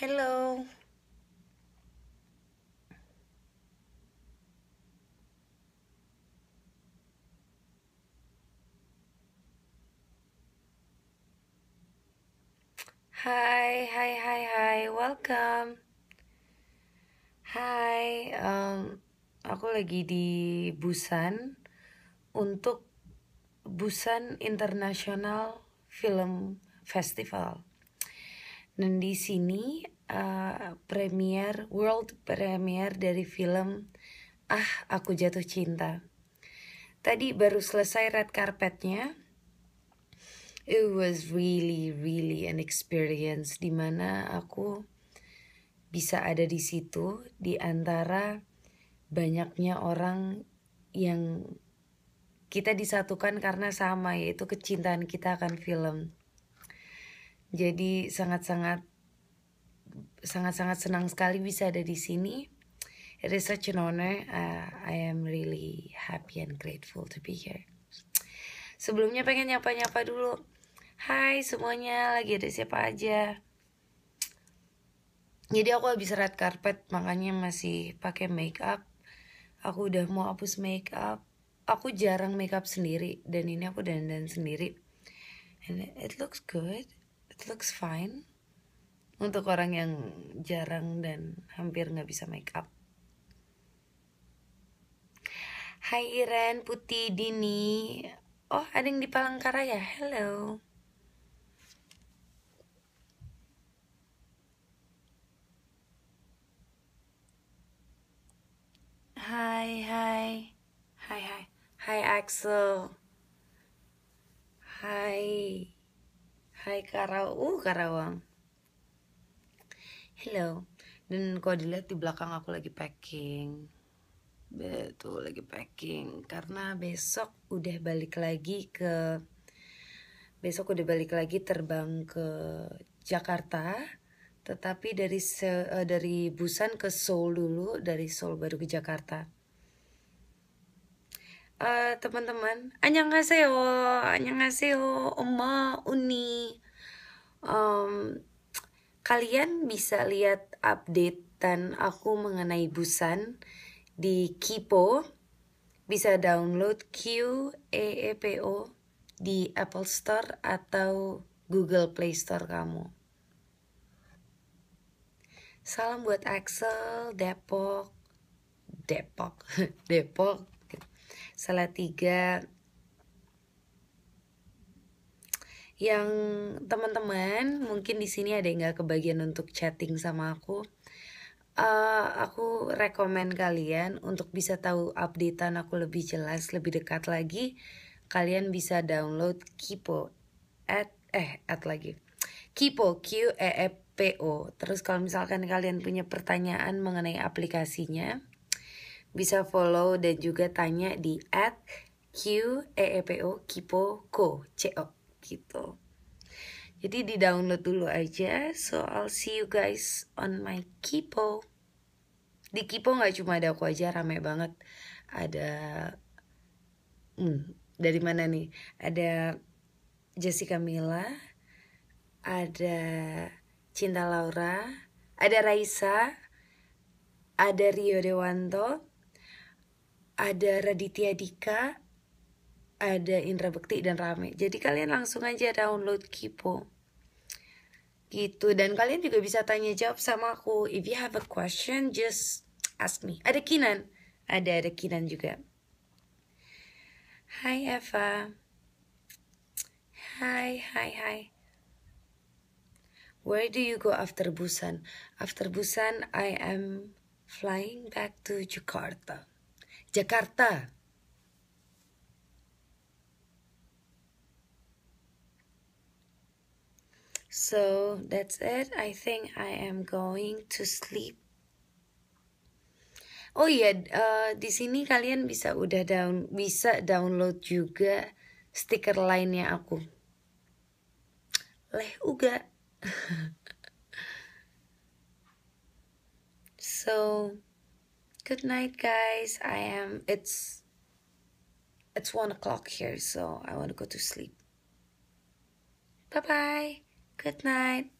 Hello. hi, hi, hi, hi, welcome. Hi, um, aku lagi di Busan untuk Busan International Film Festival. Dan di sini uh, premier world premier dari film Ah Aku Jatuh Cinta. Tadi baru selesai red carpetnya. It was really really an experience di mana aku bisa ada di situ di antara banyaknya orang yang kita disatukan karena sama yaitu kecintaan kita akan film jadi sangat-sangat sangat-sangat senang sekali bisa ada di sini. It is such an honor. Uh, I am really happy and grateful to be here. Sebelumnya pengen nyapa-nyapa dulu. Hai semuanya, lagi ada siapa aja? Jadi aku habis red carpet, makanya masih pakai make up. Aku udah mau hapus make up. Aku jarang make up sendiri dan ini aku dandan sendiri. And it looks good it looks fine untuk orang yang jarang dan hampir nggak bisa make up Hai Iren Putih Dini Oh ada yang di Palangkaraya Hello Hai, hai, hai, hai, hai Axel, hai. Hai Karau, uh Karawang. Hello. Dan kalau dilihat di belakang aku lagi packing. Betul lagi packing karena besok udah balik lagi ke besok udah balik lagi terbang ke Jakarta tetapi dari se, eh, dari Busan ke Seoul dulu dari Seoul baru ke Jakarta teman eh, teman-teman annyeonghaseyo annyeonghaseyo oma uni um, kalian bisa lihat update dan aku mengenai Busan di Kipo bisa download Q E E P O di Apple Store atau Google Play Store kamu. Salam buat Axel, Depok, Depok, Depok salah tiga yang teman-teman mungkin di sini ada yang gak kebagian untuk chatting sama aku uh, aku rekomen kalian untuk bisa tahu updatean aku lebih jelas lebih dekat lagi kalian bisa download Kipo at eh at lagi Kipo Q E E P O terus kalau misalkan kalian punya pertanyaan mengenai aplikasinya bisa follow dan juga tanya di at Q-E-E-P-O Kipo Co C-O gitu Jadi di download dulu aja So I'll see you guys on my Kipo Di Kipo nggak cuma ada aku aja rame banget Ada hmm, Dari mana nih Ada Jessica Mila Ada Cinta Laura Ada Raisa Ada Rio Dewanto ada Raditya Dika, ada Indra Bekti dan Rame. Jadi kalian langsung aja download Kipo. Gitu dan kalian juga bisa tanya jawab sama aku. If you have a question just ask me. Ada Kinan, ada ada Kinan juga. Hi Eva. hi hi hi. Where do you go after Busan? After Busan, I am flying back to Jakarta. Jakarta. So that's it. I think I am going to sleep. Oh iya, uh, di sini kalian bisa udah down bisa download juga stiker lainnya aku. Leh uga. so Good night, guys. I am. It's. It's one o'clock here, so I want to go to sleep. Bye bye. Good night.